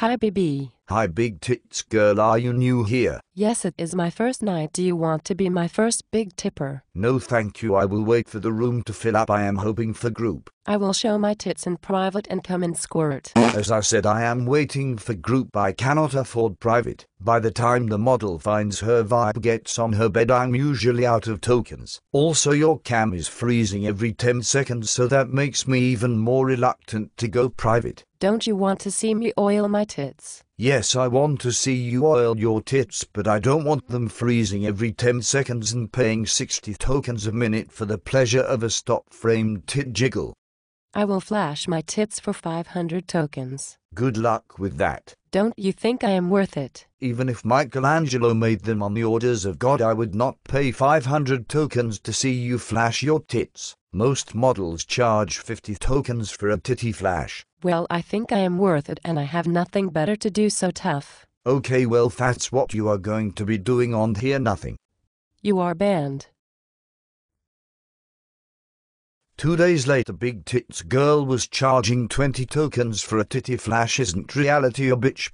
Hi, baby. Hi, big tits girl. Are you new here? Yes, it is my first night. Do you want to be my first big tipper? No, thank you. I will wait for the room to fill up. I am hoping for group. I will show my tits in private and come and squirt. As I said, I am waiting for group. I cannot afford private. By the time the model finds her vibe gets on her bed, I'm usually out of tokens. Also, your cam is freezing every 10 seconds, so that makes me even more reluctant to go private. Don't you want to see me oil my tits? Yes, I want to see you oil your tits, but I don't want them freezing every 10 seconds and paying 60 tokens a minute for the pleasure of a stop frame tit jiggle. I will flash my tits for 500 tokens. Good luck with that. Don't you think I am worth it? Even if Michelangelo made them on the orders of God, I would not pay 500 tokens to see you flash your tits. Most models charge 50 tokens for a titty flash. Well, I think I am worth it and I have nothing better to do so tough. Okay, well, that's what you are going to be doing on here nothing. You are banned. Two days later, Big Tits Girl was charging 20 tokens for a titty flash. Isn't reality a bitch?